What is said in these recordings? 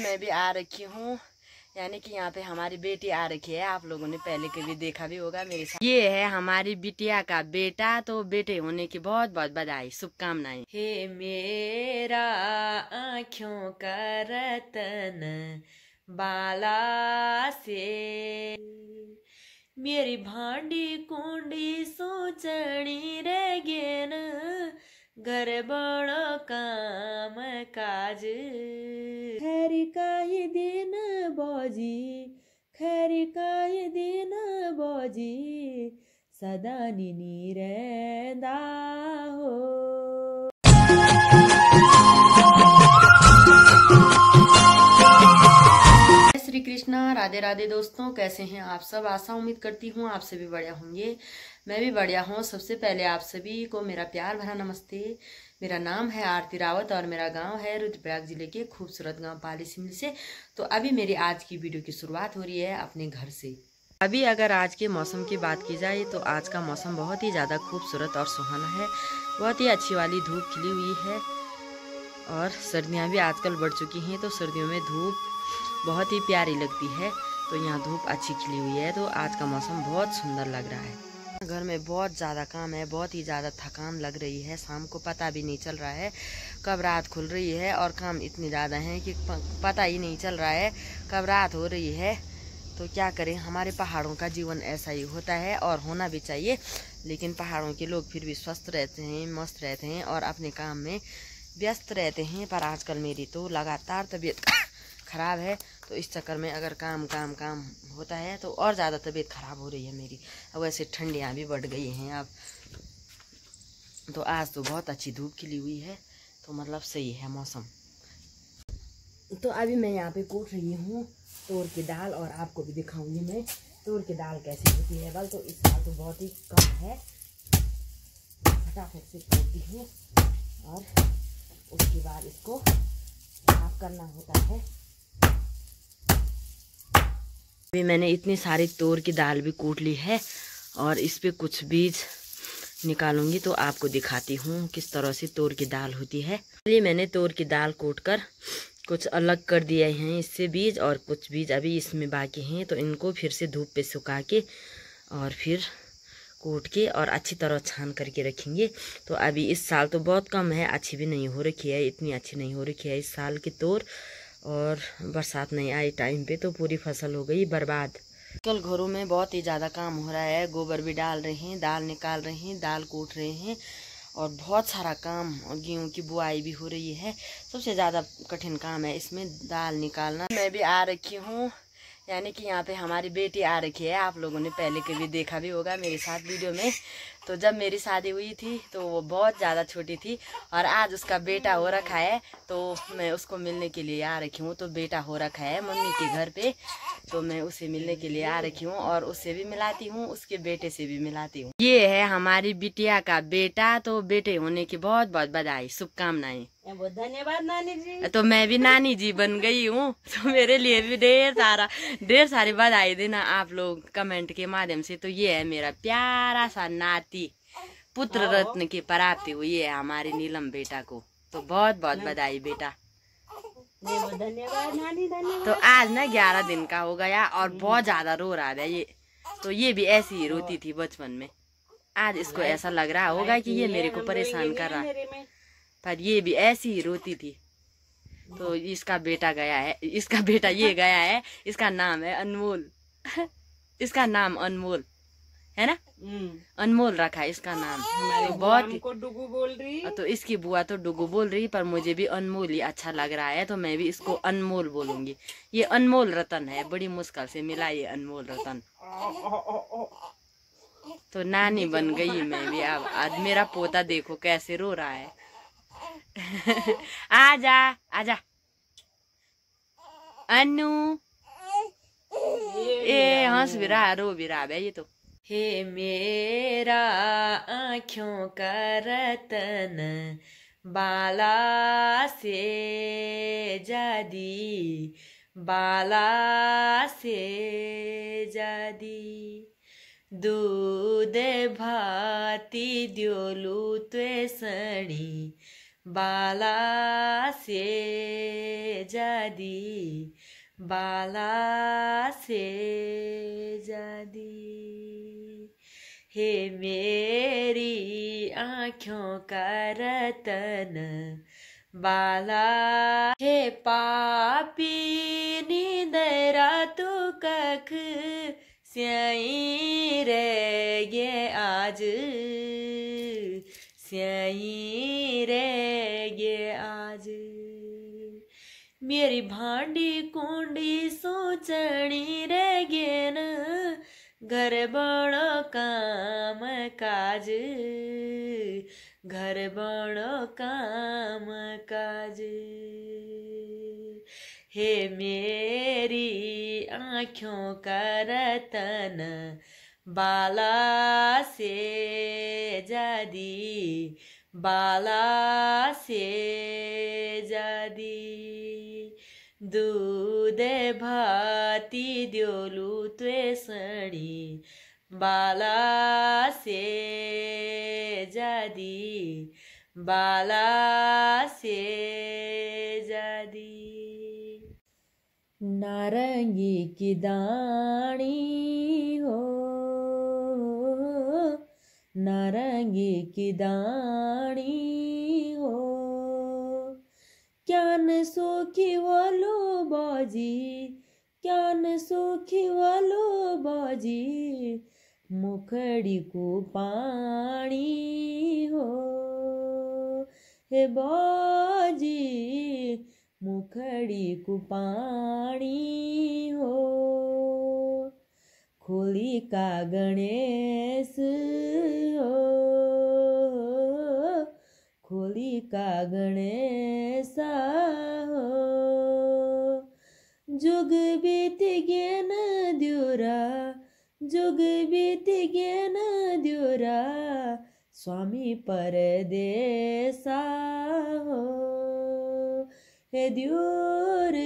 મે બી આદક્યુ હું એટલે કે યહા પે અમારી બેટી આ રહી છે આપ લોકો ને પહેલે કે વિ દેખા ભી હોગા મેરે સાથ યે હે અમારી બિટિયા કા બેટા તો બેટે હોને કે બહોત બહોત બધાઈ શુભકામના હે મેરા આંખ્યો કા રતન બાલા સે મેરી ભાંડી કુંડી સુચડી રેગેન घर बड़ो काम काज खैर का ये दिन बौजी खैर का ये दिन बौजी सदा निनी रहंदा हो राधे राधे दोस्तों कैसे हैं आप सब आशा उम्मीद करती हूँ आप सभी बढ़िया होंगे मैं भी बढ़िया हूँ सबसे पहले आप सभी को मेरा प्यार भरा नमस्ते मेरा नाम है आरती रावत और मेरा गांव है रुद्रप्रयाग जिले के खूबसूरत गांव पाली सिमली से तो अभी मेरी आज की वीडियो की शुरुआत हो रही है अपने घर से अभी अगर आज के मौसम की बात की जाए तो आज का मौसम बहुत ही ज़्यादा खूबसूरत और सुहाना है बहुत ही अच्छी वाली धूप खिली हुई है और सर्दियाँ भी आजकल बढ़ चुकी हैं तो सर्दियों में धूप बहुत ही प्यारी लगती है तो यहाँ धूप अच्छी खिली हुई है तो आज का मौसम बहुत सुंदर लग रहा है घर में बहुत ज़्यादा काम है बहुत ही ज़्यादा थकान लग रही है शाम को पता भी नहीं चल रहा है कब रात खुल रही है और काम इतने ज़्यादा हैं कि पता ही नहीं चल रहा है कब रात हो रही है तो क्या करें हमारे पहाड़ों का जीवन ऐसा ही होता है और होना भी चाहिए लेकिन पहाड़ों के लोग फिर भी स्वस्थ रहते हैं मस्त रहते हैं और अपने काम में व्यस्त रहते हैं पर आजकल मेरी तो लगातार तबीयत ख़राब है तो इस चक्कर में अगर काम काम काम होता है तो और ज़्यादा तबीयत ख़राब हो रही है मेरी अब वैसे ठंडियाँ भी बढ़ गई हैं अब तो आज तो बहुत अच्छी धूप खिली हुई है तो मतलब सही है मौसम तो अभी मैं यहाँ पे कूट रही हूँ तोर की दाल और आपको भी दिखाऊंगी मैं तोर की दाल कैसे होती है बल तो इस साल तो बहुत ही कम है फटाफट से कूटती हूँ और उसके बाद इसको साफ करना होता है अभी मैंने इतनी सारी तोर की दाल भी कूट ली है और इस पर कुछ बीज निकालूंगी तो आपको दिखाती हूँ किस तरह से तोर की दाल होती है इसलिए मैंने तोर की दाल कूट कर कुछ अलग कर दिए हैं इससे बीज और कुछ बीज अभी इसमें बाकी हैं तो इनको फिर से धूप पे सुखा के और फिर कूट के और अच्छी तरह छान करके रखेंगे तो अभी इस साल तो बहुत कम है अच्छी भी नहीं हो रखी है इतनी अच्छी नहीं हो रखी है इस साल की तोर और बरसात नहीं आई टाइम पे तो पूरी फसल हो गई बर्बाद कल घरों में बहुत ही ज़्यादा काम हो रहा है गोबर भी डाल रहे हैं दाल निकाल रहे हैं दाल कूट रहे हैं और बहुत सारा काम और गेहूँ की बुआई भी हो रही है सबसे ज़्यादा कठिन काम है इसमें दाल निकालना मैं भी आ रखी हूँ यानी कि यहाँ पे हमारी बेटी आ रखी है आप लोगों ने पहले कभी देखा भी होगा मेरे साथ वीडियो में तो जब मेरी शादी हुई थी तो वो बहुत ज़्यादा छोटी थी और आज उसका बेटा हो रखा है तो मैं उसको मिलने के लिए आ रखी हूँ तो बेटा हो रखा है मम्मी के घर पे तो मैं उसे मिलने के लिए आ रखी हूँ और उससे भी मिलाती हूँ उसके बेटे से भी मिलाती हूँ ये है हमारी बिटिया का बेटा तो बेटे होने की बहुत बहुत बधाई शुभकामनाएं बहुत धन्यवाद नानी जी तो मैं भी नानी जी बन गई हूँ तो मेरे लिए भी ढेर सारा ढेर सारी बधाई देना आप लोग कमेंट के माध्यम से तो ये है मेरा प्यारा सा नाच पुत्र रत्न की प्राप्ति हुई है हमारे नीलम बेटा को तो बहुत बहुत बधाई बेटा तो आज ना ग्यारह दिन का हो गया और बहुत ज्यादा रो रहा था ये तो ये भी ऐसी ही रोती थी बचपन में आज इसको ऐसा लग रहा होगा कि ये मेरे को परेशान कर रहा पर ये भी ऐसी ही रोती थी तो इसका बेटा गया है इसका बेटा ये गया है इसका नाम है अनमोल इसका नाम अनमोल है ना हम्म। अनमोल रखा इसका नाम बहुत डुगू बोल रही हाँ, तो इसकी बुआ तो डुगू बोल रही पर मुझे भी अनमोल ही अच्छा लग रहा है तो मैं भी इसको अनमोल बोलूंगी ये अनमोल रतन है बड़ी मुश्किल से मिला ये अनमोल रतन तो नानी बन गई मैं भी अब आज मेरा पोता देखो कैसे रो रहा है आ जा अनु ए हंस बिरा रो बिरा है ये तो हे मेरा आँखों का रतन बाला से जादी बाला से जादी दूध भाती दियोलू तुए सणी बाला से जादी बाला से हे मेरी आँखों का रतन बाला हे पापी निंदरा तू कख स्याई रे गे आज सही रे गे आज मेरी भांडी कुंडी सोचनी रे गेन घर बड़ो काम काज घर बड़ो काम काज हे मेरी आँखों का रतन बाला से जादी बाला से जादी दूध भाती द्योलू त्वे सड़ी बाला से जादी बाला से जादी नारंगी की दानी हो नारंगी की दानी ज्ञान सुखी वालो बाजी ज्ञान सुखी वालो बाजी मुखड़ी को पानी हो हे बाजी मुखड़ी को पानी हो खोली का गणेश हो देवी का गणेशा हो जुग बीत गया न द्योरा जुग बीत गया न द्योरा स्वामी परदेसा हो हे द्योर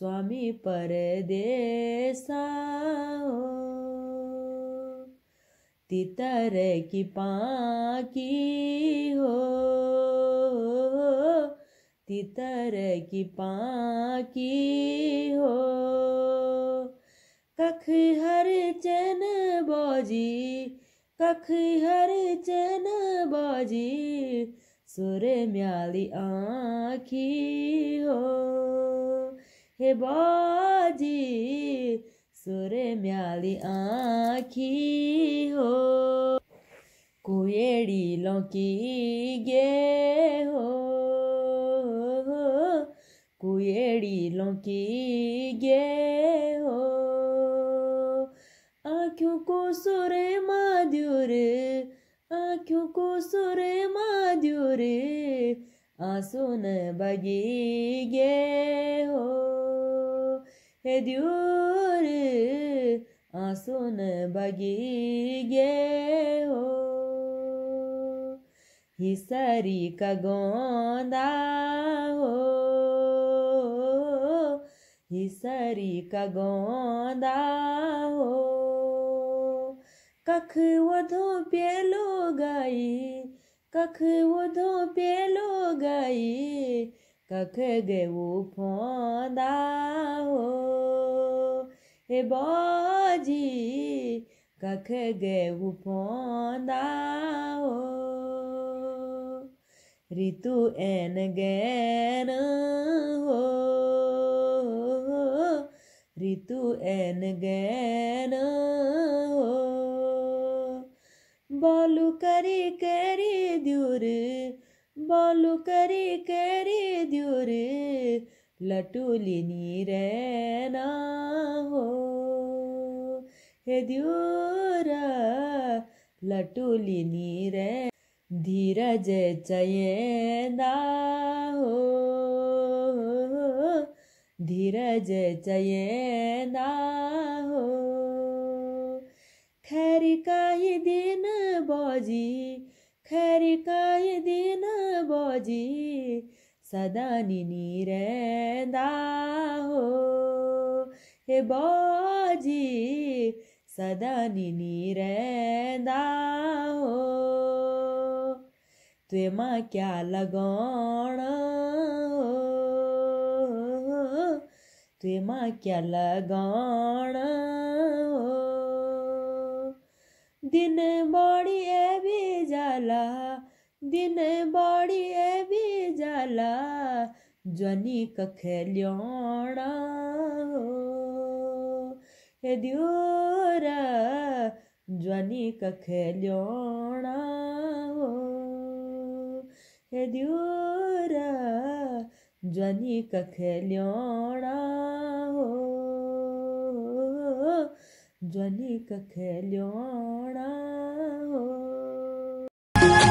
स्वामी परदेसा हो तितर की पाकी हो तितर की पाकी हो कख हर चन बाजी कख हर चन बाजी सुर म्याली आँखी हो हे बाजी सोरे म्याली आखी हो कुएड़ी लौकी गे हो कोयड़ी लौकी गे हो आँखों को सोरे माधुर आँखों को सोरे माधुर आंसू न बगी गे दियोर आंसू न बगीगे हो हिसरी का गोंदा हो हिसरी का गोंदा हो कख वधो पे लो गई कख वधो पे लो गई कख गेऊ फोंदा हो हे बौजी कख गेऊ फोंदा हो ऋतु एन गैन हो ऋतु एन गैन हो बोलू करी करी दूर ಬಾಲು ಕರೆ ಕರೆ ದ್ಯೋರೆ ಲಟುಲಿ ನೀರೇನ ಹೋ ಹೇ ದ್ಯೋರ ಲಟುಲಿ ನೀರೇ धीरज चयेदा हो धीरज चयेदा हो खैर का ही दिन बाजी खैर काय दिन बौजी सदा निनी रैंदा हो हे बौजी सदा निनी रैंदा हो त्वेमा क्या लगौण हो त्वेमा क्या लगौण हो दिन बड़ी जला दिन बाड़िए भी जला जनी कखे ल्योणा हो जनी ज्वानी कखे ल्योणा हो द्योरा ज्वानी कखे ल्योणा हो जनी कखे ल्योणा